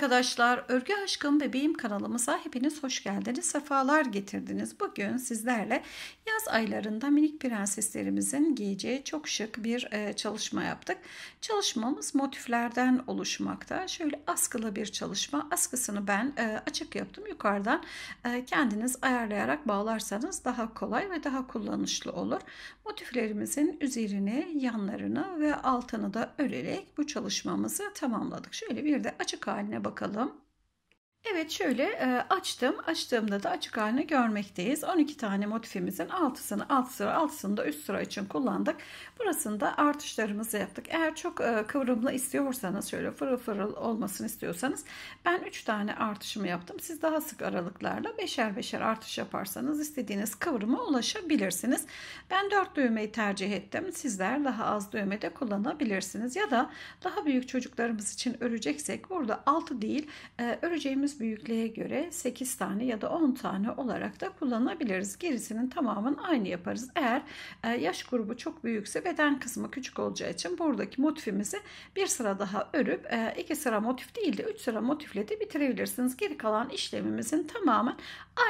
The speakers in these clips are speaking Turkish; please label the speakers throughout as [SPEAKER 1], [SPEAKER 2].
[SPEAKER 1] arkadaşlar, Örgü Aşkım Bebeğim kanalımıza hepiniz hoş geldiniz, sefalar getirdiniz. Bugün sizlerle yaz aylarında minik prenseslerimizin giyeceği çok şık bir e, çalışma yaptık. Çalışmamız motiflerden oluşmakta. Şöyle askılı bir çalışma. Askısını ben e, açık yaptım. Yukarıdan e, kendiniz ayarlayarak bağlarsanız daha kolay ve daha kullanışlı olur. Motiflerimizin üzerini, yanlarını ve altını da örerek bu çalışmamızı tamamladık. Şöyle bir de açık haline bakın bakalım. Evet şöyle e, açtım. Açtığımda da açık halini görmekteyiz. 12 tane motifimizin 6'sını alt sıra 6'sını da üst sıra için kullandık. Burasında artışlarımızı yaptık. Eğer çok e, kıvrımlı istiyorsanız şöyle fırıl fırıl olmasını istiyorsanız ben 3 tane artışımı yaptım. Siz daha sık aralıklarla 5'er 5'er artış yaparsanız istediğiniz kıvrıma ulaşabilirsiniz. Ben 4 düğmeyi tercih ettim. Sizler daha az de kullanabilirsiniz. Ya da daha büyük çocuklarımız için öreceksek burada 6 değil e, öreceğimiz istediğimiz büyüklüğe göre 8 tane ya da 10 tane olarak da kullanabiliriz. Gerisinin tamamını aynı yaparız. Eğer e, yaş grubu çok büyükse beden kısmı küçük olacağı için buradaki motifimizi bir sıra daha örüp 2 e, sıra motif değil de 3 sıra motifle de bitirebilirsiniz. Geri kalan işlemimizin tamamen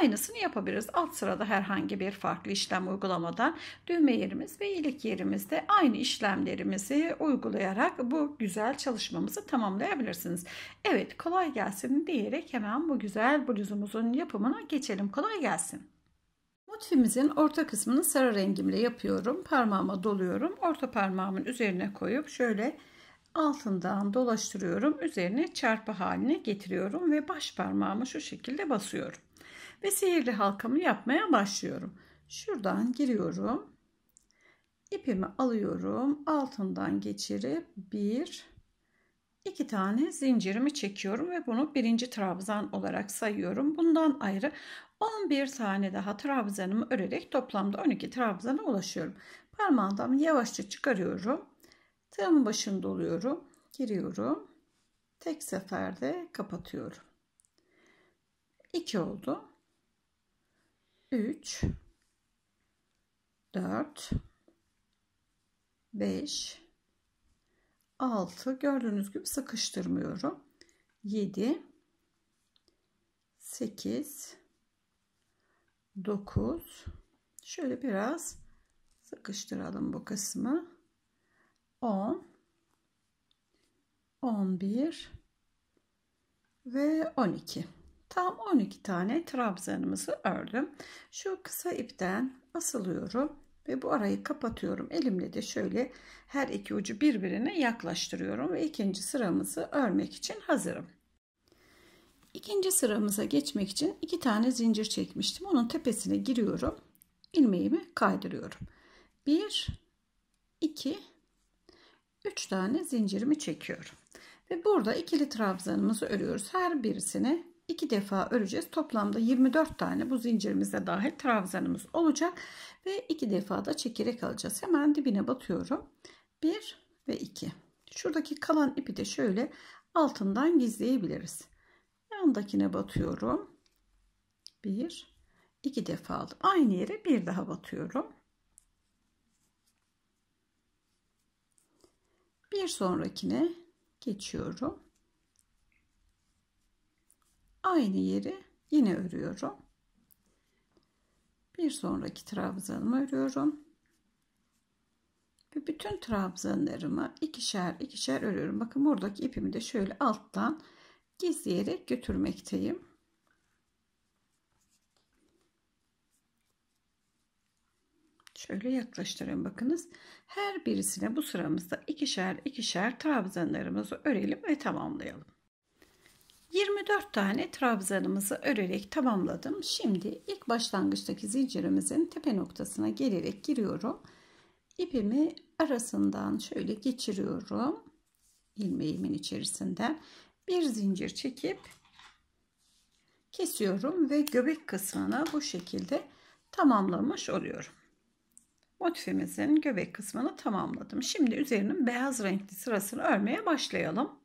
[SPEAKER 1] aynısını yapabiliriz. Alt sırada herhangi bir farklı işlem uygulamadan düğme yerimiz ve ilik yerimizde aynı işlemlerimizi uygulayarak bu güzel çalışmamızı tamamlayabilirsiniz. Evet kolay gelsin diyerek hemen bu güzel bluzumuzun yapımına geçelim. Kolay gelsin. Motifimizin orta kısmını sarı rengimle yapıyorum. Parmağıma doluyorum. Orta parmağımın üzerine koyup şöyle altından dolaştırıyorum. Üzerine çarpı haline getiriyorum ve baş parmağımı şu şekilde basıyorum. Ve sihirli halkamı yapmaya başlıyorum. Şuradan giriyorum. İpimi alıyorum. Altından geçirip bir 2 tane zincirimi çekiyorum ve bunu birinci trabzan olarak sayıyorum. Bundan ayrı 11 tane daha trabzanımı örerek toplamda 12 trabzana ulaşıyorum. Parmağımdan yavaşça çıkarıyorum. Tığımın başını doluyorum. Giriyorum. Tek seferde kapatıyorum. 2 oldu. 3 4 5 6 gördüğünüz gibi sıkıştırmıyorum 7 8 9 şöyle biraz sıkıştıralım bu kısmı 10 11 ve 12 tam 12 tane trabzanımızı ördüm şu kısa ipten asılıyorum ve bu arayı kapatıyorum. Elimle de şöyle her iki ucu birbirine yaklaştırıyorum ve ikinci sıramızı örmek için hazırım. İkinci sıramıza geçmek için iki tane zincir çekmiştim. Onun tepesine giriyorum. ilmeğimi kaydırıyorum. 1 2 3 tane zincirimi çekiyorum. Ve burada ikili trabzanımızı örüyoruz. Her birisine 2 defa öreceğiz. Toplamda 24 tane bu zincirimize dahil trabzanımız olacak. Ve 2 defa da çekerek alacağız. Hemen dibine batıyorum. 1 ve 2. Şuradaki kalan ipi de şöyle altından gizleyebiliriz. Yandakine batıyorum. 1 2 defa aldım. Aynı yere bir daha batıyorum. Bir sonrakine geçiyorum aynı yeri yine örüyorum. Bir sonraki trabzanımı örüyorum. Ve bütün trabzanlarımı ikişer ikişer örüyorum. Bakın buradaki ipimi de şöyle alttan gizleyerek götürmekteyim. Şöyle yaklaştırın bakınız. Her birisine bu sıramızda ikişer ikişer trabzanlarımızı örelim ve tamamlayalım. 24 tane trabzanımızı örerek tamamladım. Şimdi ilk başlangıçtaki zincirimizin tepe noktasına gelerek giriyorum. İpimi arasından şöyle geçiriyorum. ilmeğimin içerisinde bir zincir çekip kesiyorum ve göbek kısmını bu şekilde tamamlamış oluyorum. Motifimizin göbek kısmını tamamladım. Şimdi üzerinin beyaz renkli sırasını örmeye başlayalım.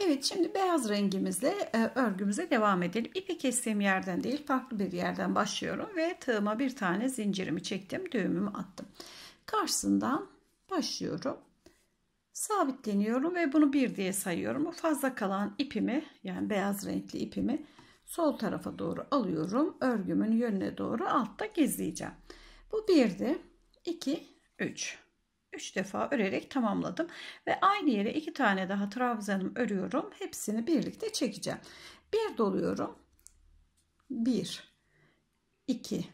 [SPEAKER 1] Evet şimdi beyaz rengimizle e, örgümüze devam edelim. İpi kestiğim yerden değil farklı bir yerden başlıyorum ve tığıma bir tane zincirimi çektim. Düğümümü attım. Karşısından başlıyorum. Sabitleniyorum ve bunu bir diye sayıyorum. Fazla kalan ipimi yani beyaz renkli ipimi sol tarafa doğru alıyorum. Örgümün yönüne doğru altta gizleyeceğim. Bu birdi. 2, 3. 3 defa örerek tamamladım ve aynı yere 2 tane daha trabzanım örüyorum hepsini birlikte çekeceğim bir doluyorum 1 2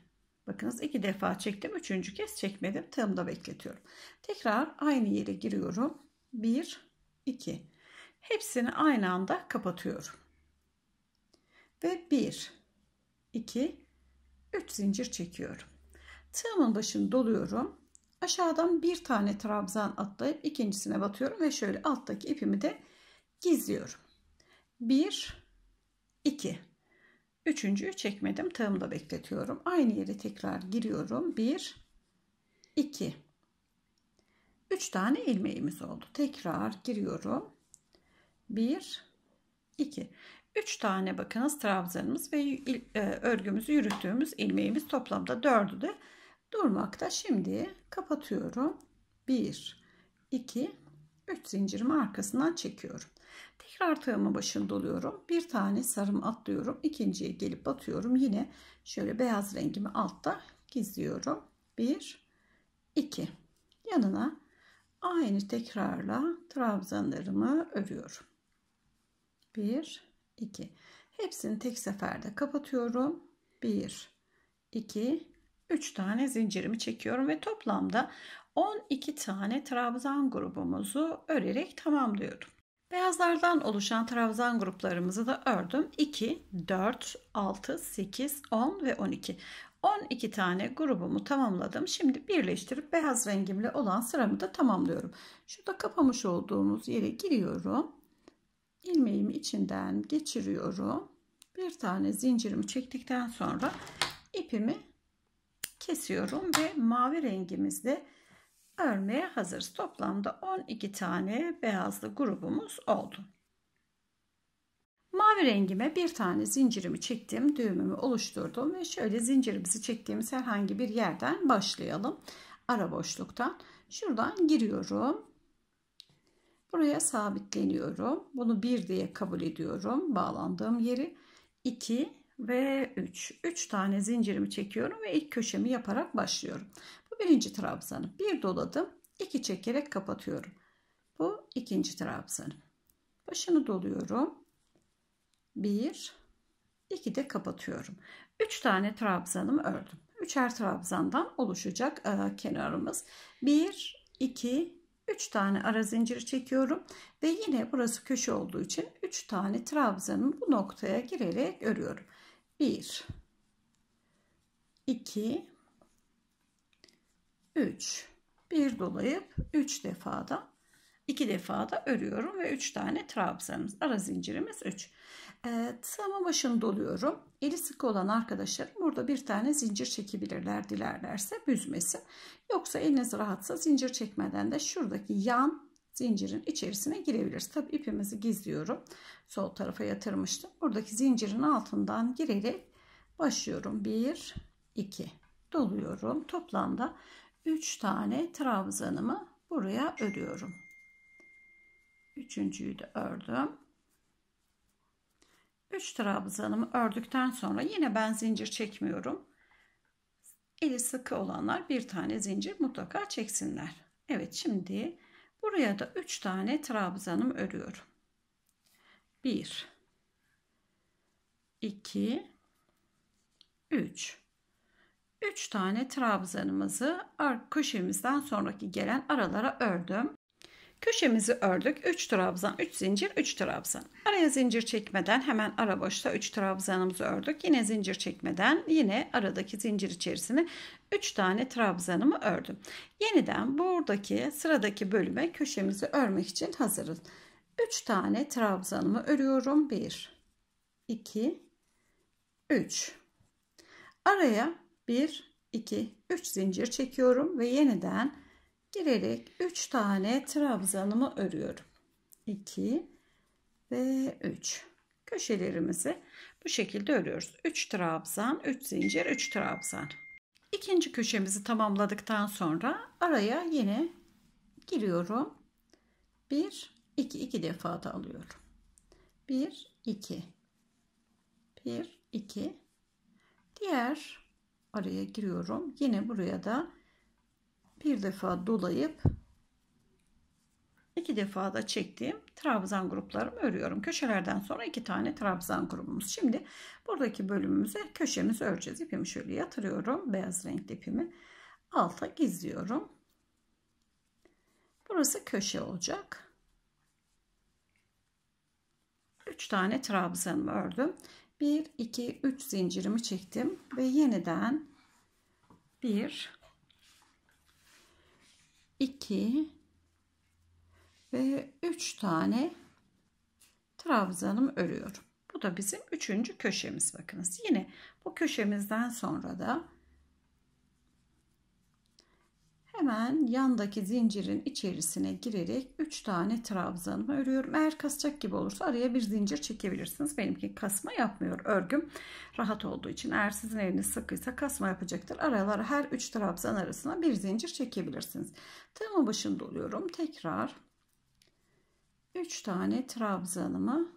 [SPEAKER 1] bakınız 2 defa çektim 3. kez çekmedim tığımda bekletiyorum tekrar aynı yere giriyorum 1 2 hepsini aynı anda kapatıyorum ve 1 2 3 zincir çekiyorum tığımın başını doluyorum Aşağıdan bir tane trabzan atlayıp ikincisine batıyorum ve şöyle alttaki ipimi de gizliyorum. 1 2 Üçüncüyü çekmedim. Tığımda bekletiyorum. Aynı yere tekrar giriyorum. 1 2 3 tane ilmeğimiz oldu. Tekrar giriyorum. 1 2 3 tane bakınız trabzanımız ve e, örgümüzü yürüttüğümüz ilmeğimiz toplamda 4'ü de durmakta. Şimdi kapatıyorum. 1, 2, 3 zincirimi arkasından çekiyorum. Tekrar tığımı başını doluyorum. Bir tane sarımı atlıyorum. ikinciye gelip batıyorum. Yine şöyle beyaz rengimi altta gizliyorum. 1, 2. Yanına aynı tekrarla trabzanlarımı örüyorum. 1, 2. Hepsini tek seferde kapatıyorum. 1, 2, 3 tane zincirimi çekiyorum ve toplamda 12 tane trabzan grubumuzu örerek tamamlıyorum. Beyazlardan oluşan trabzan gruplarımızı da ördüm. 2, 4, 6, 8, 10 ve 12. 12 tane grubumu tamamladım. Şimdi birleştirip beyaz rengimle olan sıramı da tamamlıyorum. Şurada kapamış olduğumuz yere giriyorum. Ilmeğimi içinden geçiriyorum. Bir tane zincirimi çektikten sonra ipimi kesiyorum ve mavi rengimizde örmeye hazırız. Toplamda 12 tane beyazlı grubumuz oldu. Mavi rengime bir tane zincirimi çektim, düğümümü oluşturdum ve şöyle zincirimizi çektiğimiz herhangi bir yerden başlayalım. Ara boşluktan. Şuradan giriyorum. Buraya sabitleniyorum. Bunu 1 diye kabul ediyorum. Bağlandığım yeri 2 ve 3. 3 tane zincirimi çekiyorum ve ilk köşemi yaparak başlıyorum. Bu birinci trabzanım. Bir doladım. 2 çekerek kapatıyorum. Bu ikinci trabzanım. Başını doluyorum. 1 2 de kapatıyorum. 3 tane trabzanımı ördüm. Üçer trabzandan oluşacak e, kenarımız. 1 2 3 tane ara zincir çekiyorum ve yine burası köşe olduğu için 3 tane trabzanımı bu noktaya girerek örüyorum. 1 2 3 bir dolayıp 3 defada 2 defada örüyorum ve 3 tane trabzanımız ara zincirimiz 3 ee, tığımın başını doluyorum eli sıkı olan arkadaşlarım burada bir tane zincir çekebilirler dilerlerse büzmesin yoksa eliniz rahatsa zincir çekmeden de şuradaki yan zincirin içerisine girebiliriz. Tabi ipimizi gizliyorum. Sol tarafa yatırmıştım. Buradaki zincirin altından girerek başlıyorum. 1 2 doluyorum. Toplamda 3 tane trabzanımı buraya örüyorum. Üçüncüyü de ördüm. 3 trabzanımı ördükten sonra yine ben zincir çekmiyorum. Eli sıkı olanlar bir tane zincir mutlaka çeksinler. Evet şimdi Buraya da 3 tane trabzanım örüyorum. 1 2 3 3 tane trabzanımızı köşemizden sonraki gelen aralara ördüm. Köşemizi ördük. 3 trabzan, 3 zincir, 3 trabzan. Araya zincir çekmeden hemen ara boşta 3 trabzanımızı ördük. Yine zincir çekmeden yine aradaki zincir içerisine 3 tane trabzanımı ördüm. Yeniden buradaki sıradaki bölüme köşemizi örmek için hazırız. 3 tane trabzanımı örüyorum. 1 2 3 Araya 1 2 3 zincir çekiyorum ve yeniden girerek 3 tane trabzanımı örüyorum. 2 ve 3 köşelerimizi bu şekilde örüyoruz. 3 trabzan, 3 zincir, 3 trabzan. İkinci köşemizi tamamladıktan sonra araya yine giriyorum. 1 2 2 defa da alıyorum. 1 2 1 2 diğer araya giriyorum. Yine buraya da bir defa dolayıp iki defa da çektiğim trabzan gruplarımı örüyorum. Köşelerden sonra iki tane trabzan grubumuz. Şimdi buradaki bölümümüze köşemizi öreceğiz. İpimi şöyle yatırıyorum. Beyaz renkli ipimi alta gizliyorum. Burası köşe olacak. 3 tane trabzanımı ördüm. 1, 2, 3 zincirimi çektim ve yeniden 1, 2 ve 3 tane trabzanım örüyorum. Bu da bizim üçüncü köşemiz bakınız. Yine bu köşemizden sonra da Hemen yandaki zincirin içerisine girerek 3 tane trabzanımı örüyorum. Eğer kasacak gibi olursa araya bir zincir çekebilirsiniz. Benimki kasma yapmıyor örgüm. Rahat olduğu için eğer sizin eliniz sıkıysa kasma yapacaktır. Aralara her 3 trabzan arasına bir zincir çekebilirsiniz. Tığımın başında oluyorum. Tekrar 3 tane trabzanımı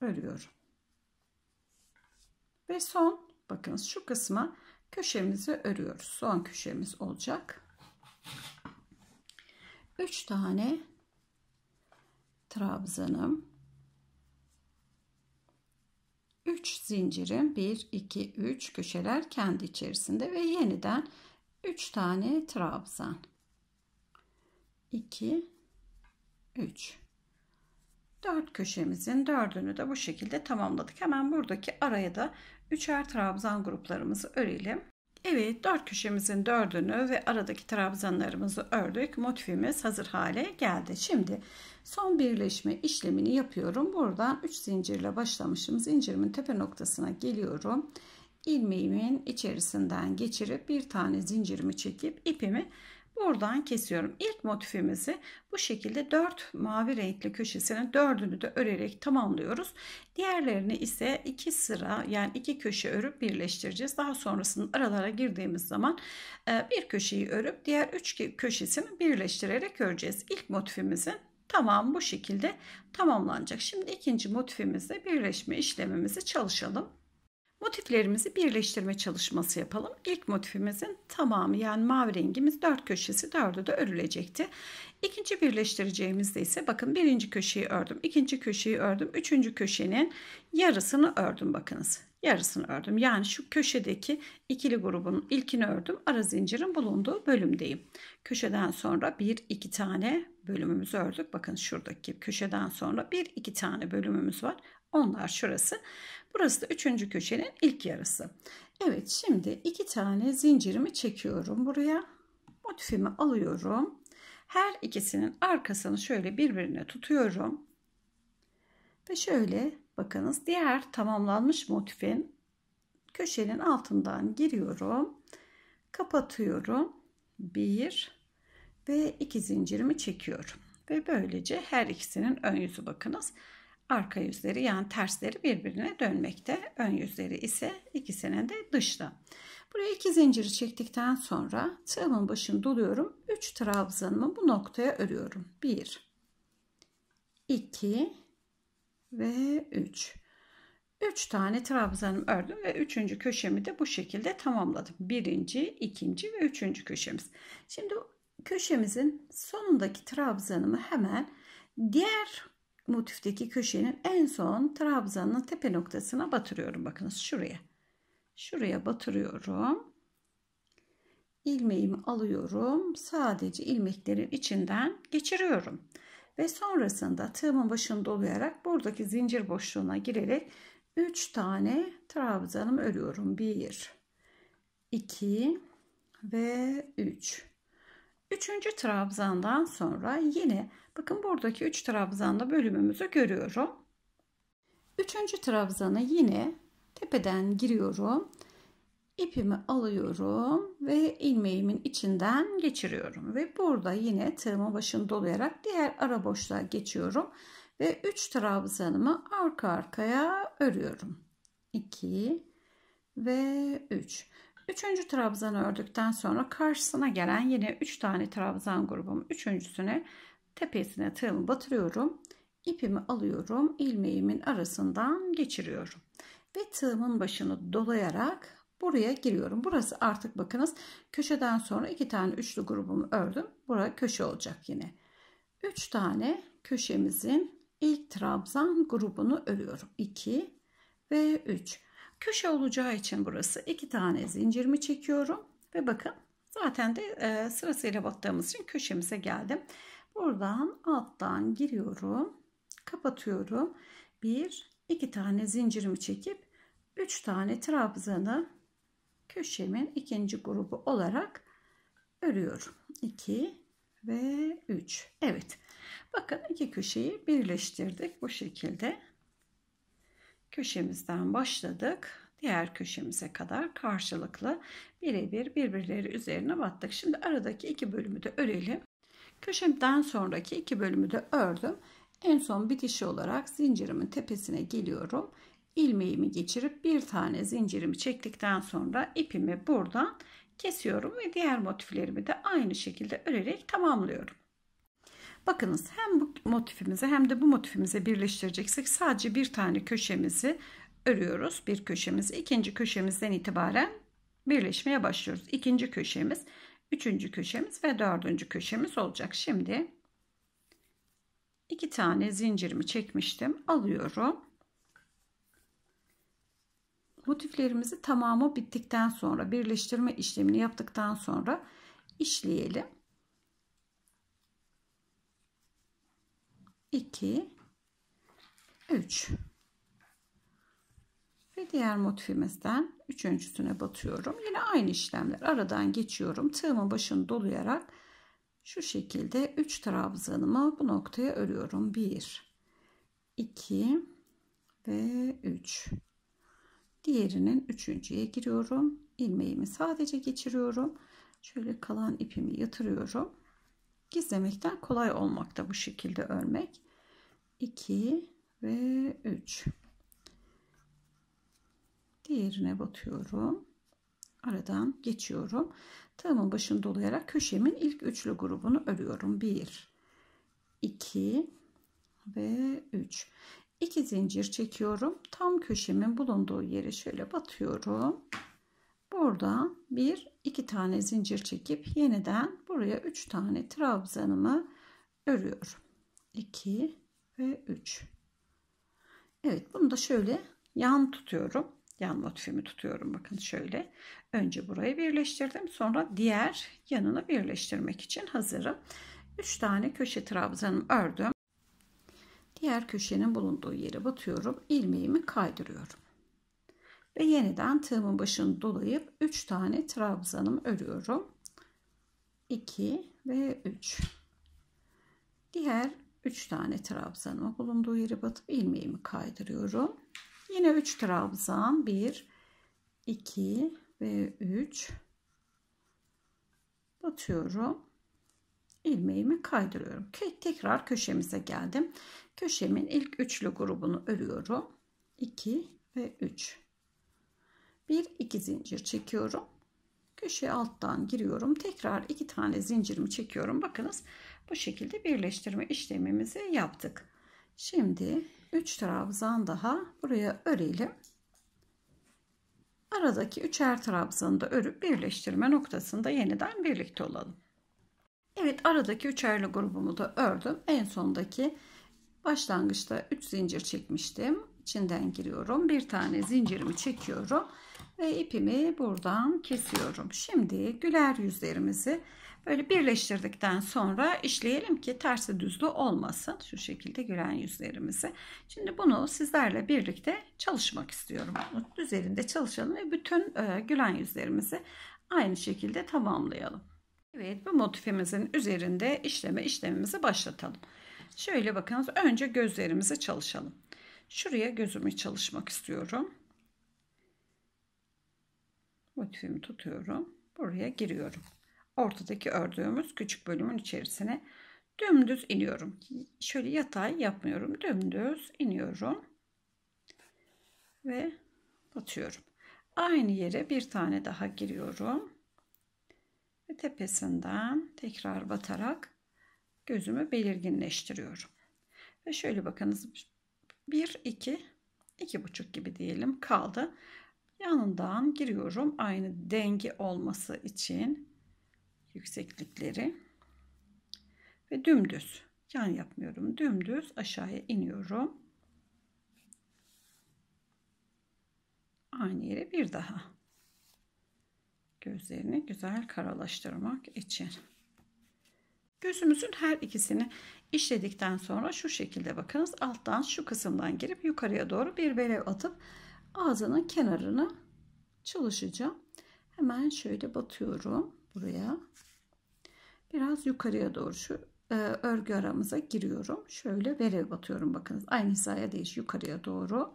[SPEAKER 1] örüyorum. Ve son bakınız şu kısma köşemizi örüyoruz. Son köşemiz olacak. 3 tane trabzanım 3 zincirim 1 2 3 köşeler kendi içerisinde ve yeniden 3 tane trabzan 2 3 4 köşemizin dördünü de bu şekilde tamamladık. Hemen buradaki araya da üçer trabzan gruplarımızı örelim. Evet, dört köşemizin dördünü ve aradaki trabzanlarımızı ördük. Motifimiz hazır hale geldi. Şimdi son birleşme işlemini yapıyorum. Buradan 3 zincirle başlamışım. Zincirimin tepe noktasına geliyorum. Ilmeğimin içerisinden geçirip bir tane zincirimi çekip ipimi Buradan kesiyorum. İlk motifimizi bu şekilde 4 mavi renkli köşesinin 4'ünü de örerek tamamlıyoruz. Diğerlerini ise 2 sıra yani 2 köşe örüp birleştireceğiz. Daha sonrasının aralara girdiğimiz zaman e, bir köşeyi örüp diğer 3 köşesini birleştirerek öreceğiz. İlk motifimizin tamam bu şekilde tamamlanacak. Şimdi ikinci motifimizle birleşme işlemimizi çalışalım. Motiflerimizi birleştirme çalışması yapalım. İlk motifimizin tamamı yani mavi rengimiz dört köşesi dördü de örülecekti. İkinci birleştireceğimizde ise bakın birinci köşeyi ördüm, ikinci köşeyi ördüm, üçüncü köşenin yarısını ördüm bakınız. Yarısını ördüm. Yani şu köşedeki ikili grubun ilkini ördüm. Ara zincirin bulunduğu bölümdeyim. Köşeden sonra bir iki tane bölümümüzü ördük. Bakın şuradaki köşeden sonra bir iki tane bölümümüz var. Onlar şurası. Burası da üçüncü köşenin ilk yarısı. Evet şimdi iki tane zincirimi çekiyorum buraya. Motifimi alıyorum. Her ikisinin arkasını şöyle birbirine tutuyorum. Ve şöyle bakınız diğer tamamlanmış motifin köşenin altından giriyorum. Kapatıyorum. Bir ve iki zincirimi çekiyorum. Ve böylece her ikisinin ön yüzü bakınız arka yüzleri yani tersleri birbirine dönmekte. Ön yüzleri ise ikisinin de dışta. Buraya iki zinciri çektikten sonra tığımın başını doluyorum. 3 trabzanımı bu noktaya örüyorum. 1 2 ve 3. 3 tane trabzanım ördüm ve 3. köşemi de bu şekilde tamamladım. 1. 2. ve 3. köşemiz. Şimdi köşemizin sonundaki trabzanımı hemen diğer motifteki köşenin en son trabzanın tepe noktasına batırıyorum. Bakınız şuraya. Şuraya batırıyorum. İlmeğimi alıyorum. Sadece ilmeklerin içinden geçiriyorum. Ve sonrasında tığımın başını dolayarak buradaki zincir boşluğuna girerek 3 tane trabzanımı örüyorum. 1 2 ve 3 Üçüncü trabzandan sonra yine bakın buradaki üç trabzanda bölümümüzü görüyorum. Üçüncü trabzana yine tepeden giriyorum. İpimi alıyorum ve ilmeğimin içinden geçiriyorum. Ve burada yine tığımı başını dolayarak diğer ara boşluğa geçiyorum. Ve 3 trabzanımı arka arkaya örüyorum. 2 ve 3. Üçüncü trabzan ördükten sonra karşısına gelen yine üç tane trabzan grubum üçüncüsüne tepesine tığımı batırıyorum. İpimi alıyorum. ilmeğimin arasından geçiriyorum. Ve tığımın başını dolayarak buraya giriyorum. Burası artık bakınız köşeden sonra iki tane üçlü grubumu ördüm. Bura köşe olacak yine. Üç tane köşemizin ilk trabzan grubunu örüyorum. 2 ve 3. Köşe olacağı için burası iki tane zincirimi çekiyorum ve bakın zaten de e, sırasıyla battığımız için köşemize geldim. Buradan alttan giriyorum, kapatıyorum. Bir, iki tane zincirimi çekip üç tane trabzanı köşemin ikinci grubu olarak örüyorum. 2 ve 3. Evet. Bakın iki köşeyi birleştirdik bu şekilde köşemizden başladık. Diğer köşemize kadar karşılıklı birebir birbirleri üzerine battık. Şimdi aradaki iki bölümü de örelim. Köşemden sonraki iki bölümü de ördüm. En son bitişi olarak zincirimin tepesine geliyorum. İlmeğimi geçirip bir tane zincirimi çektikten sonra ipimi buradan kesiyorum ve diğer motiflerimi de aynı şekilde örerek tamamlıyorum. Bakınız hem bu motifimize hem de bu motifimize birleştireceksek sadece bir tane köşemizi örüyoruz. Bir köşemizi ikinci köşemizden itibaren birleşmeye başlıyoruz. İkinci köşemiz, üçüncü köşemiz ve dördüncü köşemiz olacak. Şimdi iki tane zincirimi çekmiştim. Alıyorum. Motiflerimizi tamamı bittikten sonra birleştirme işlemini yaptıktan sonra işleyelim. 2 3 ve diğer motifimizden üçüncüsüne batıyorum. Yine aynı işlemler aradan geçiyorum. Tığımın başını dolayarak şu şekilde 3 trabzanımı bu noktaya örüyorum. 1 2 ve 3 diğerinin üçüncüye giriyorum. ilmeğimi sadece geçiriyorum. Şöyle kalan ipimi yatırıyorum gizlemekten kolay olmakta bu şekilde örmek 2 ve 3 diğerine batıyorum aradan geçiyorum tığımın başını dolayarak köşemin ilk üçlü grubunu örüyorum 1 2 ve 3 2 zincir çekiyorum tam köşemin bulunduğu yere şöyle batıyorum burada bir 2 tane zincir çekip yeniden buraya 3 tane trabzanımı örüyorum. 2 ve 3. Evet bunu da şöyle yan tutuyorum. Yan motifimi tutuyorum bakın şöyle. Önce burayı birleştirdim. Sonra diğer yanını birleştirmek için hazırım. 3 tane köşe trabzanımı ördüm. Diğer köşenin bulunduğu yere batıyorum. ilmeğimi kaydırıyorum. Ve yeniden tığımın başını dolayıp 3 tane trabzanım örüyorum. 2 ve 3. Diğer 3 tane trabzanımı bulunduğu yere batıp ilmeğimi kaydırıyorum. Yine 3 trabzan 1 2 ve 3 batıyorum. ilmeğimi kaydırıyorum. Tekrar köşemize geldim. Köşemin ilk üçlü grubunu örüyorum. 2 ve 3 bir iki zincir çekiyorum köşeye alttan giriyorum tekrar iki tane zincirimi çekiyorum bakınız bu şekilde birleştirme işlemimizi yaptık şimdi üç trabzan daha buraya örelim aradaki üçer trabzanı da örüp birleştirme noktasında yeniden birlikte olalım Evet aradaki üçerli grubumu da ördüm en sondaki başlangıçta 3 zincir çekmiştim içinden giriyorum bir tane zincirimi çekiyorum ve ipimi buradan kesiyorum. Şimdi güler yüzlerimizi böyle birleştirdikten sonra işleyelim ki tersi düzlü olmasın. Şu şekilde gülen yüzlerimizi. Şimdi bunu sizlerle birlikte çalışmak istiyorum. Üzerinde çalışalım ve bütün e, gülen yüzlerimizi aynı şekilde tamamlayalım. Evet bu motifimizin üzerinde işleme işlemimizi başlatalım. Şöyle bakınız önce gözlerimizi çalışalım. Şuraya gözümü çalışmak istiyorum motifimi tutuyorum. Buraya giriyorum. Ortadaki ördüğümüz küçük bölümün içerisine dümdüz iniyorum. Şöyle yatay yapmıyorum. Dümdüz iniyorum. Ve batıyorum. Aynı yere bir tane daha giriyorum. Ve tepesinden tekrar batarak gözümü belirginleştiriyorum. Ve şöyle bakınız 1 2 2 buçuk gibi diyelim kaldı yanından giriyorum aynı denge olması için yükseklikleri ve dümdüz yan yapmıyorum dümdüz aşağıya iniyorum aynı yere bir daha gözlerini güzel karalaştırmak için Gözümüzün her ikisini işledikten sonra şu şekilde bakınız alttan şu kısımdan girip yukarıya doğru bir belev atıp ağzının kenarını çalışacağım. Hemen şöyle batıyorum buraya. Biraz yukarıya doğru şu e, örgü aramıza giriyorum. Şöyle verev batıyorum bakınız. Aynı hizaya değiş yukarıya doğru.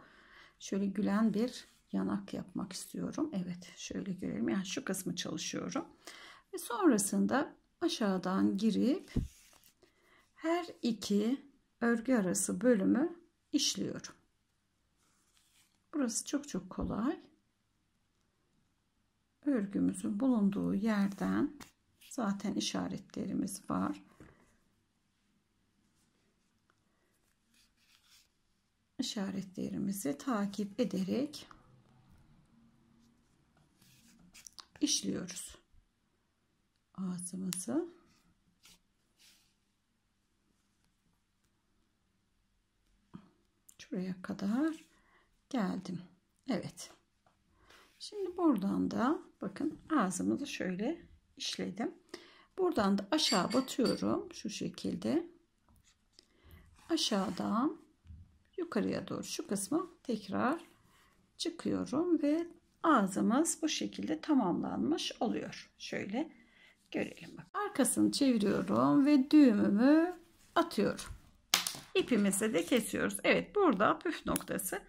[SPEAKER 1] Şöyle gülen bir yanak yapmak istiyorum. Evet şöyle görelim. Yani şu kısmı çalışıyorum. Ve sonrasında aşağıdan girip her iki örgü arası bölümü işliyorum. Burası çok çok kolay. Örgümüzün bulunduğu yerden zaten işaretlerimiz var. İşaretlerimizi takip ederek işliyoruz. Ağzımızı şuraya kadar geldim. Evet. Şimdi buradan da bakın ağzımızı şöyle işledim. Buradan da aşağı batıyorum şu şekilde. Aşağıdan yukarıya doğru şu kısmı tekrar çıkıyorum ve ağzımız bu şekilde tamamlanmış oluyor. Şöyle görelim. Bak. Arkasını çeviriyorum ve düğümümü atıyorum. İpimizi de kesiyoruz. Evet burada püf noktası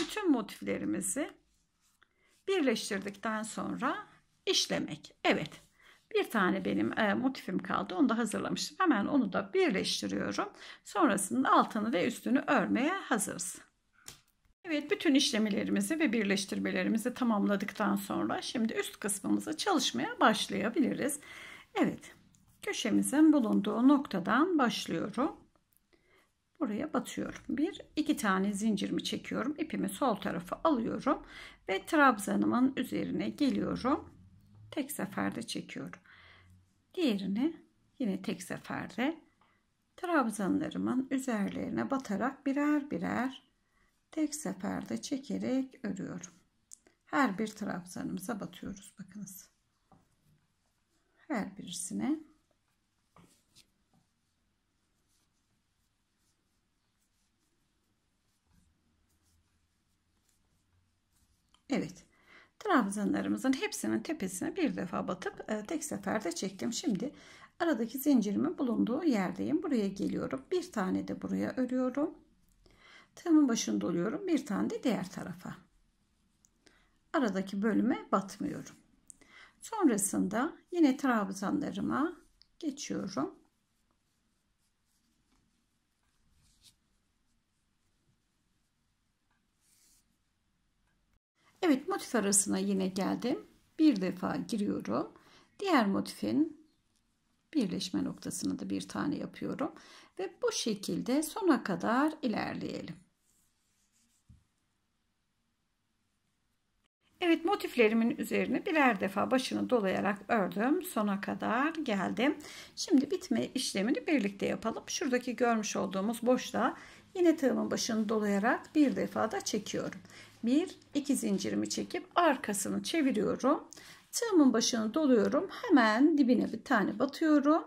[SPEAKER 1] bütün motiflerimizi birleştirdikten sonra işlemek. Evet. Bir tane benim e, motifim kaldı. Onu da hazırlamıştım. Hemen onu da birleştiriyorum. Sonrasında altını ve üstünü örmeye hazırız. Evet bütün işlemlerimizi ve birleştirmelerimizi tamamladıktan sonra şimdi üst kısmımızı çalışmaya başlayabiliriz. Evet köşemizin bulunduğu noktadan başlıyorum buraya batıyorum. Bir, iki tane zincirimi çekiyorum. ipimi sol tarafa alıyorum ve trabzanımın üzerine geliyorum. Tek seferde çekiyorum. Diğerini yine tek seferde trabzanlarımın üzerlerine batarak birer birer tek seferde çekerek örüyorum. Her bir trabzanımıza batıyoruz. Bakınız. Her birisine Evet. Trabzanlarımızın hepsinin tepesine bir defa batıp e, tek seferde çektim. Şimdi aradaki zincirimin bulunduğu yerdeyim. Buraya geliyorum. Bir tane de buraya örüyorum. Tığımın başında doluyorum. Bir tane de diğer tarafa. Aradaki bölüme batmıyorum. Sonrasında yine trabzanlarıma geçiyorum. Evet motif arasına yine geldim. Bir defa giriyorum. Diğer motifin birleşme noktasını da bir tane yapıyorum. Ve bu şekilde sona kadar ilerleyelim. Evet motiflerimin üzerine birer defa başını dolayarak ördüm. Sona kadar geldim. Şimdi bitme işlemini birlikte yapalım. Şuradaki görmüş olduğumuz boşluğa yine tığımın başını dolayarak bir defa da çekiyorum bir iki zincirimi çekip arkasını çeviriyorum. Tığımın başını doluyorum. Hemen dibine bir tane batıyorum.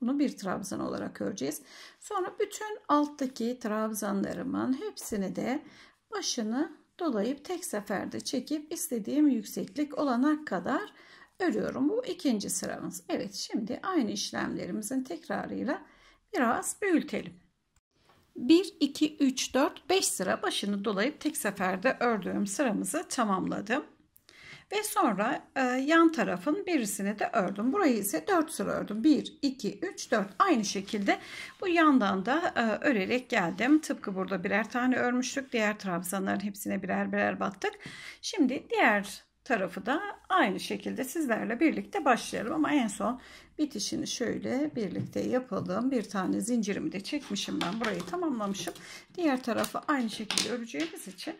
[SPEAKER 1] Bunu bir trabzan olarak öreceğiz. Sonra bütün alttaki trabzanlarımın hepsini de başını dolayıp tek seferde çekip istediğim yükseklik olana kadar örüyorum. Bu ikinci sıramız. Evet şimdi aynı işlemlerimizin tekrarıyla biraz büyütelim. 1, 2, 3, 4, 5 sıra başını dolayıp tek seferde ördüğüm sıramızı tamamladım. Ve sonra e, yan tarafın birisini de ördüm. Burayı ise 4 sıra ördüm. 1, 2, 3, 4 aynı şekilde bu yandan da e, örerek geldim. Tıpkı burada birer tane örmüştük. Diğer trabzanların hepsine birer birer battık. Şimdi diğer tarafı da aynı şekilde sizlerle birlikte başlayalım. Ama en son bitişini şöyle birlikte yapalım. Bir tane zincirimi de çekmişim ben burayı tamamlamışım. Diğer tarafı aynı şekilde öreceğimiz için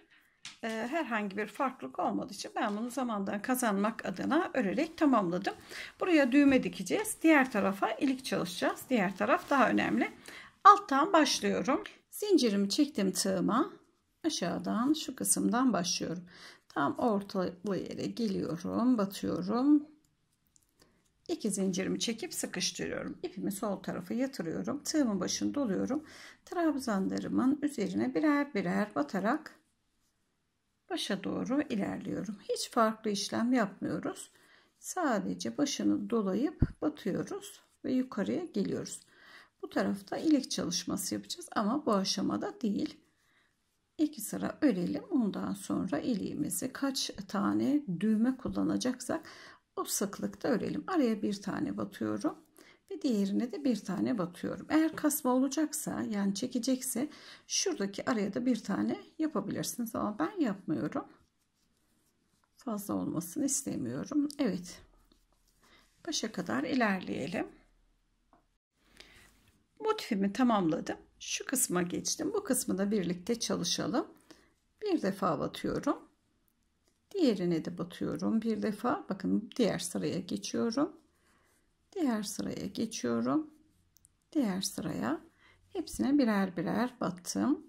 [SPEAKER 1] e, herhangi bir farklılık olmadığı için ben bunu zamandan kazanmak adına örerek tamamladım. Buraya düğme dikeceğiz. Diğer tarafa ilik çalışacağız. Diğer taraf daha önemli. Alttan başlıyorum. Zincirimi çektim tığıma. Aşağıdan şu kısımdan başlıyorum. Tam orta bu yere geliyorum, batıyorum İki zincirimi çekip sıkıştırıyorum. ipimi sol tarafa yatırıyorum. Tığımın başını doluyorum. Trabzanlarımın üzerine birer birer batarak başa doğru ilerliyorum. Hiç farklı işlem yapmıyoruz. Sadece başını dolayıp batıyoruz ve yukarıya geliyoruz. Bu tarafta ilik çalışması yapacağız ama bu aşamada değil. İki sıra örelim. Ondan sonra iliğimizi kaç tane düğme kullanacaksak o sıklıkta örelim. Araya bir tane batıyorum ve diğerine de bir tane batıyorum. Eğer kasma olacaksa yani çekecekse şuradaki araya da bir tane yapabilirsiniz ama ben yapmıyorum. Fazla olmasını istemiyorum. Evet. Başa kadar ilerleyelim. Motifimi tamamladım. Şu kısma geçtim. Bu kısmı da birlikte çalışalım. Bir defa batıyorum. Diğerine de batıyorum. Bir defa bakın diğer sıraya geçiyorum. Diğer sıraya geçiyorum. Diğer sıraya hepsine birer birer battım.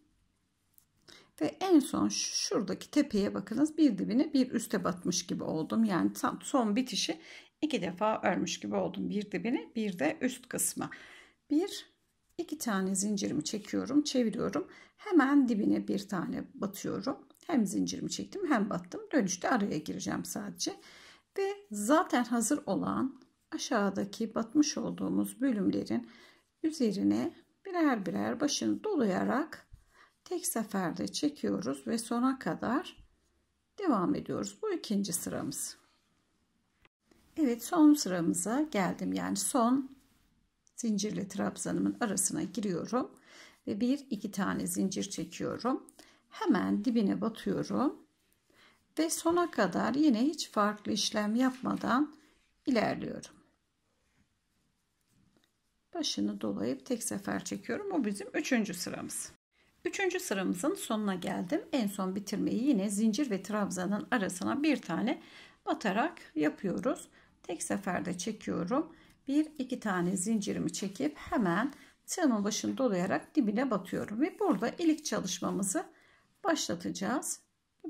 [SPEAKER 1] Ve en son şuradaki tepeye bakınız bir dibine bir üste batmış gibi oldum. Yani tam son bitişi iki defa örmüş gibi oldum. Bir dibine bir de üst kısmı. Bir iki tane zincirimi çekiyorum çeviriyorum. Hemen dibine bir tane batıyorum. Hem zincirimi çektim hem battım. Dönüşte araya gireceğim sadece. Ve zaten hazır olan aşağıdaki batmış olduğumuz bölümlerin üzerine birer birer başını dolayarak tek seferde çekiyoruz ve sona kadar devam ediyoruz. Bu ikinci sıramız. Evet son sıramıza geldim. Yani son zincirli trabzanımın arasına giriyorum ve bir iki tane zincir çekiyorum hemen dibine batıyorum ve sona kadar yine hiç farklı işlem yapmadan ilerliyorum. Başını dolayıp tek sefer çekiyorum. O bizim üçüncü sıramız. Üçüncü sıramızın sonuna geldim. En son bitirmeyi yine zincir ve trabzanın arasına bir tane batarak yapıyoruz. Tek seferde çekiyorum. Bir iki tane zincirimi çekip hemen tığımın başını dolayarak dibine batıyorum. Ve burada ilik çalışmamızı başlatacağız.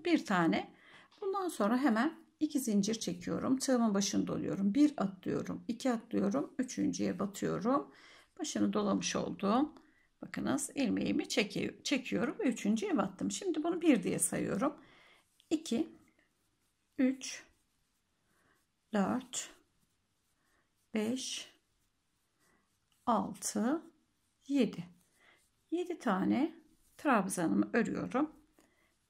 [SPEAKER 1] Bir tane. Bundan sonra hemen iki zincir çekiyorum. Tığımın başını doluyorum. Bir atlıyorum. iki atlıyorum. Üçüncüye batıyorum. Başını dolamış oldum. Bakınız ilmeğimi çekiyorum üçüncüye battım. Şimdi bunu bir diye sayıyorum. 2 3 4 5 6 7 7 tane trabzanımı örüyorum.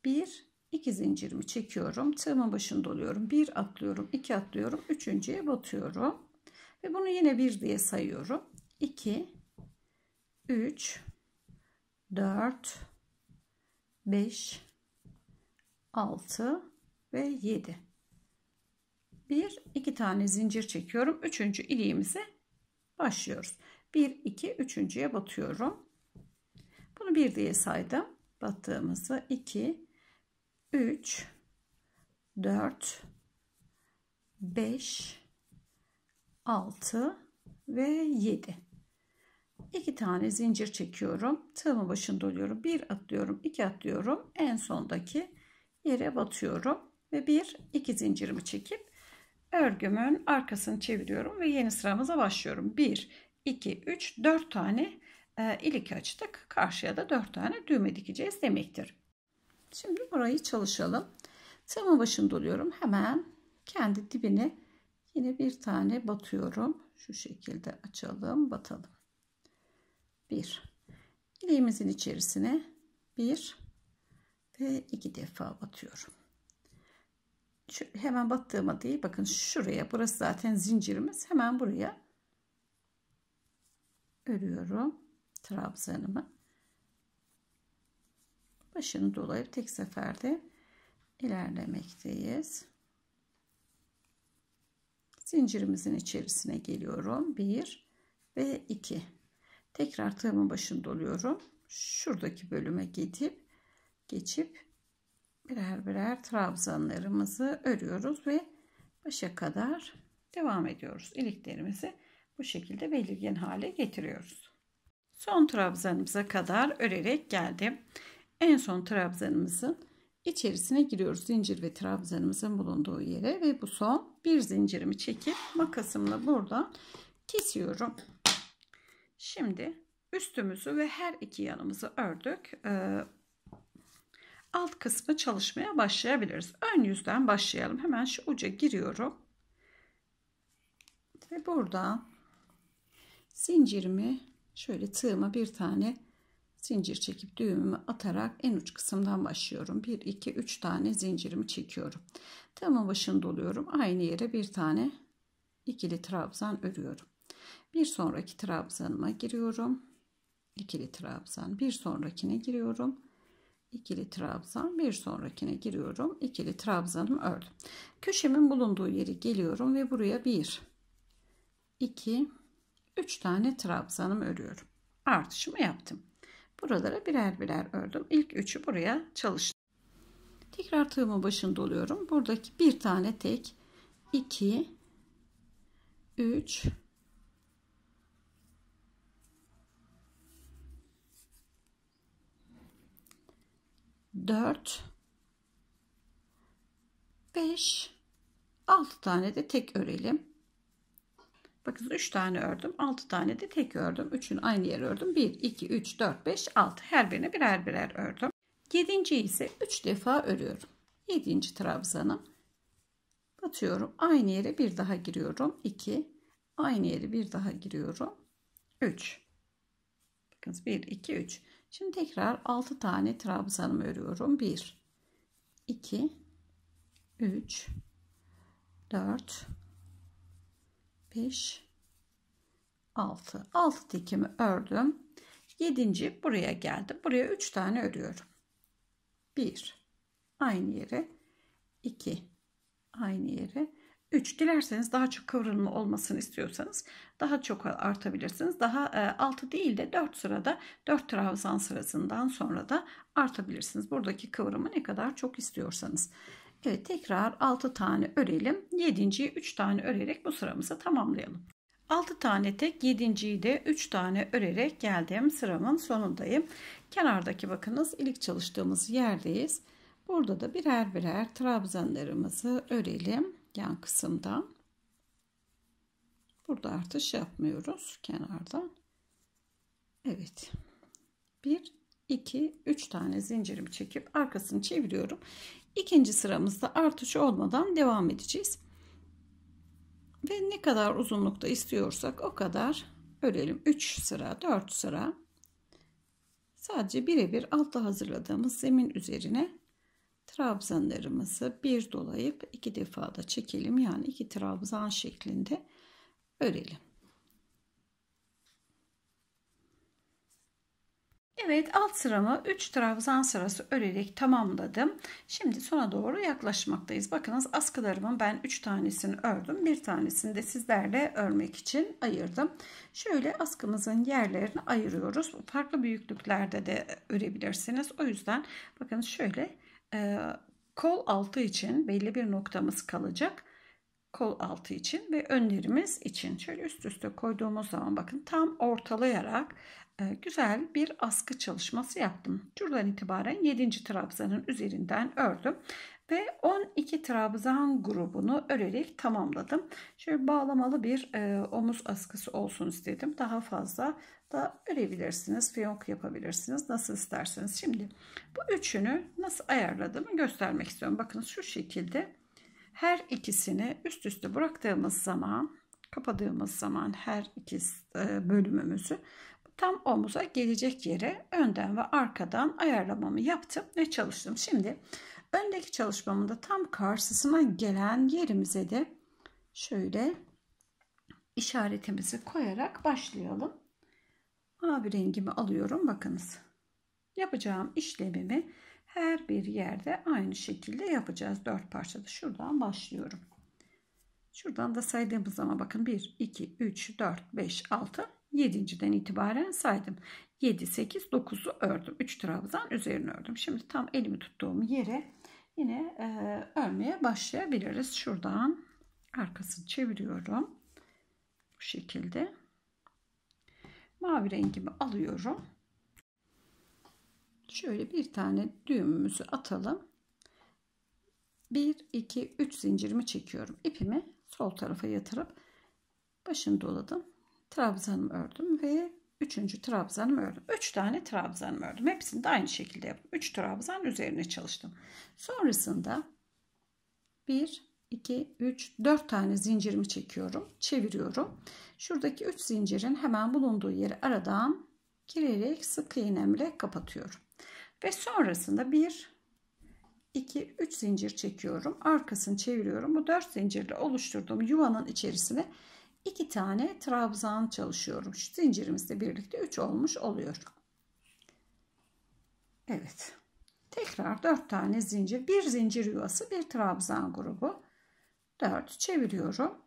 [SPEAKER 1] 1 2 zincirimi çekiyorum. Tığımın başını doluyorum. 1 atlıyorum, 2 atlıyorum, 3.'ye batıyorum. Ve bunu yine 1 diye sayıyorum. 2 3 4 5 6 ve 7 1 2 tane zincir çekiyorum. 3. iliğimize başlıyoruz. 1 2 3.'ye batıyorum. Bunu 1 diye saydım. battığımızı 2 3 4 5 6 ve 7 2 tane zincir çekiyorum tığımı başında oluyorum 1 atlıyorum 2 atlıyorum en sondaki yere batıyorum ve 1 2 zincirimi çekip örgümün arkasını çeviriyorum ve yeni sıramıza başlıyorum 1 2 3 4 tane e, ilik açtık karşıya da 4 tane düğme dikeceğiz demektir Şimdi burayı çalışalım. Tığımın başını doluyorum. Hemen kendi dibine yine bir tane batıyorum. Şu şekilde açalım, batalım. Bir. İliğimizin içerisine bir ve iki defa batıyorum. Şu, hemen battığıma değil bakın şuraya burası zaten zincirimiz hemen buraya örüyorum trabzanımı başını dolayıp tek seferde ilerlemekteyiz. Zincirimizin içerisine geliyorum. 1 ve 2. Tekrar tığımın başını doluyorum. Şuradaki bölüme gidip geçip birer birer trabzanlarımızı örüyoruz ve başa kadar devam ediyoruz. İliklerimizi bu şekilde belirgin hale getiriyoruz. Son trabzanımıza kadar örerek geldim. En son trabzanımızın içerisine giriyoruz. Zincir ve trabzanımızın bulunduğu yere ve bu son bir zincirimi çekip makasımla buradan kesiyorum. Şimdi üstümüzü ve her iki yanımızı ördük. Ee, alt kısmı çalışmaya başlayabiliriz. Ön yüzden başlayalım. Hemen şu uca giriyorum. Ve buradan zincirimi şöyle tığıma bir tane zincir çekip düğümümü atarak en uç kısımdan başlıyorum 1 2 3 tane zincirimi çekiyorum tığımın başını doluyorum aynı yere bir tane ikili trabzan örüyorum bir sonraki trabzanıma giriyorum ikili trabzan bir sonrakine giriyorum ikili trabzan bir sonrakine giriyorum ikili trabzanım ördüm köşemin bulunduğu yeri geliyorum ve buraya 1 2 3 tane trabzanım örüyorum artışımı yaptım Buralara birer birer ördüm. İlk üçü buraya çalıştım. Tekrar tığımın başını doluyorum. Buradaki bir tane tek 2 3 4 5 6 tane de tek örelim. Bakın 3 tane ördüm. 6 tane de tek ördüm. 3'ünü aynı yere ördüm. 1, 2, 3, 4, 5, 6. Her birine birer birer ördüm. 7. ise 3 defa örüyorum. 7. trabzanım. Batıyorum. Aynı yere bir daha giriyorum. 2. Aynı yere bir daha giriyorum. 3. Bakın 1, 2, 3. Şimdi tekrar 6 tane trabzanımı örüyorum. 1, 2, 3, 4, 5 6 6 dikimi ördüm 7. buraya geldi buraya 3 tane örüyorum 1 aynı yere 2 aynı yere 3 dilerseniz daha çok kıvrılma olmasını istiyorsanız daha çok artabilirsiniz. Daha 6 e, değil de 4 sırada 4 trabzan sırasından sonra da artabilirsiniz. Buradaki kıvrımı ne kadar çok istiyorsanız. Evet tekrar 6 tane örelim. 7.yi 3 tane örerek bu sıramızı tamamlayalım. 6 tane tek 7.yi de 3 tane örerek geldim. Sıramın sonundayım. Kenardaki bakınız ilik çalıştığımız yerdeyiz. Burada da birer birer trabzanlarımızı örelim yan kısımdan. Burada artış yapmıyoruz kenardan. Evet. 1 2 3 tane zincirimi çekip arkasını çeviriyorum. İkinci sıramızda artış olmadan devam edeceğiz. Ve ne kadar uzunlukta istiyorsak o kadar örelim. 3 sıra, 4 sıra. Sadece birebir altta hazırladığımız zemin üzerine trabzanlarımızı bir dolayıp iki defa da çekelim. Yani iki trabzan şeklinde örelim. Evet alt sıramı 3 trabzan sırası örerek tamamladım. Şimdi sona doğru yaklaşmaktayız. Bakınız askılarımın ben 3 tanesini ördüm. Bir tanesini de sizlerle örmek için ayırdım. Şöyle askımızın yerlerini ayırıyoruz. Farklı büyüklüklerde de örebilirsiniz. O yüzden bakın şöyle e, kol altı için belli bir noktamız kalacak kol altı için ve önlerimiz için şöyle üst üste koyduğumuz zaman bakın tam ortalayarak e, güzel bir askı çalışması yaptım. Şuradan itibaren 7. trabzanın üzerinden ördüm ve 12 trabzan grubunu örerek tamamladım. Şöyle bağlamalı bir e, omuz askısı olsun istedim. Daha fazla da örebilirsiniz, fiyonk yapabilirsiniz nasıl isterseniz. Şimdi bu üçünü nasıl ayarladığımı göstermek istiyorum. Bakınız şu şekilde her ikisini üst üste bıraktığımız zaman kapadığımız zaman her iki e, bölümümüzü tam omuza gelecek yere önden ve arkadan ayarlamamı yaptım ve çalıştım. Şimdi öndeki çalışmamın tam karşısına gelen yerimize de şöyle işaretimizi koyarak başlayalım. Mavi rengimi alıyorum bakınız. Yapacağım işlemimi her bir yerde aynı şekilde yapacağız. Dört parçada şuradan başlıyorum. Şuradan da saydığımız zaman bakın 1, 2, 3, 4, 5, 6, 7.den itibaren saydım. 7, 8, 9'u ördüm. 3 trabzan üzerine ördüm. Şimdi tam elimi tuttuğum yere yine e, örmeye başlayabiliriz. Şuradan arkasını çeviriyorum. Bu şekilde. Mavi rengimi alıyorum. Şöyle bir tane düğümümüzü atalım. 1, 2, 3 zincirimi çekiyorum. İpimi sol tarafa yatırıp başını doladım trabzanımı ördüm ve üçüncü trabzanımı ördüm. Üç tane trabzanımı ördüm. Hepsini de aynı şekilde yaptım. Üç trabzan üzerine çalıştım. Sonrasında bir, iki, üç, dört tane zincirimi çekiyorum. Çeviriyorum. Şuradaki üç zincirin hemen bulunduğu yeri aradan girerek sık iğnemle kapatıyorum. Ve sonrasında bir, 2 3 zincir çekiyorum arkasını çeviriyorum bu 4 zincirle oluşturduğum yuvanın içerisine 2 tane trabzan çalışıyorum. Şu zincirimizle birlikte 3 olmuş oluyor. Evet. Tekrar 4 tane zincir, bir zincir yuvası, bir trabzan grubu. 4 çeviriyorum.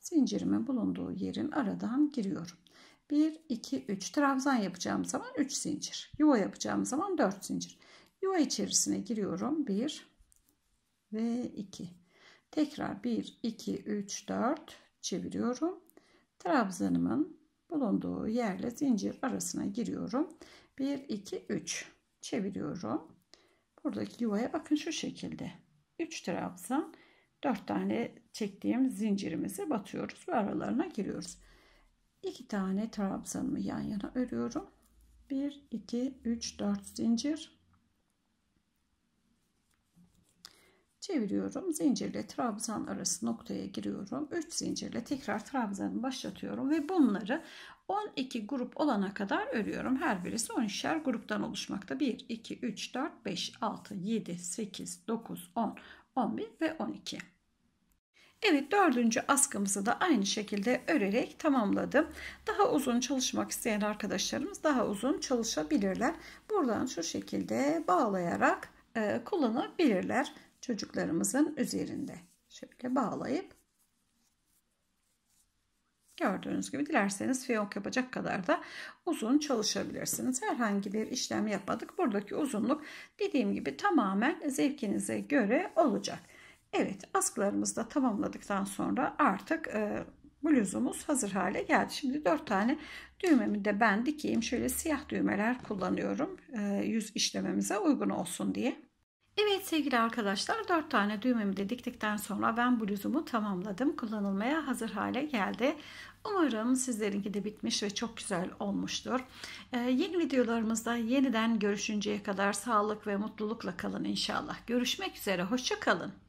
[SPEAKER 1] Zincirimin bulunduğu yerin aradan giriyorum. 1 2 3 trabzan yapacağım zaman 3 zincir. Yuva yapacağım zaman 4 zincir. Yuva içerisine giriyorum. 1 ve 2. Tekrar 1 2 3 4 çeviriyorum. Trabzanımın bulunduğu yerle zincir arasına giriyorum. 1, 2, 3 çeviriyorum. Buradaki yuvaya bakın şu şekilde. 3 trabzan 4 tane çektiğim zincirimizi batıyoruz ve aralarına giriyoruz. 2 tane trabzanımı yan yana örüyorum. 1, 2, 3, 4 zincir çeviriyorum. Zincirle trabzan arası noktaya giriyorum. 3 zincirle tekrar trabzanı başlatıyorum ve bunları 12 grup olana kadar örüyorum. Her birisi 12'şer gruptan oluşmakta. 1, 2, 3, 4, 5, 6, 7, 8, 9, 10, 11 ve 12. Evet dördüncü askımızı da aynı şekilde örerek tamamladım. Daha uzun çalışmak isteyen arkadaşlarımız daha uzun çalışabilirler. Buradan şu şekilde bağlayarak e, kullanabilirler çocuklarımızın üzerinde. Şöyle bağlayıp gördüğünüz gibi dilerseniz fiyonk yapacak kadar da uzun çalışabilirsiniz. Herhangi bir işlem yapmadık. Buradaki uzunluk dediğim gibi tamamen zevkinize göre olacak. Evet askılarımızı da tamamladıktan sonra artık e, bluzumuz hazır hale geldi. Şimdi 4 tane düğmemi de ben dikeyim. Şöyle siyah düğmeler kullanıyorum. E, yüz işlememize uygun olsun diye. Evet sevgili arkadaşlar 4 tane düğmemi de diktikten sonra ben bluzumu tamamladım. Kullanılmaya hazır hale geldi. Umarım sizlerinki de bitmiş ve çok güzel olmuştur. Ee, yeni videolarımızda yeniden görüşünceye kadar sağlık ve mutlulukla kalın inşallah. Görüşmek üzere hoşçakalın.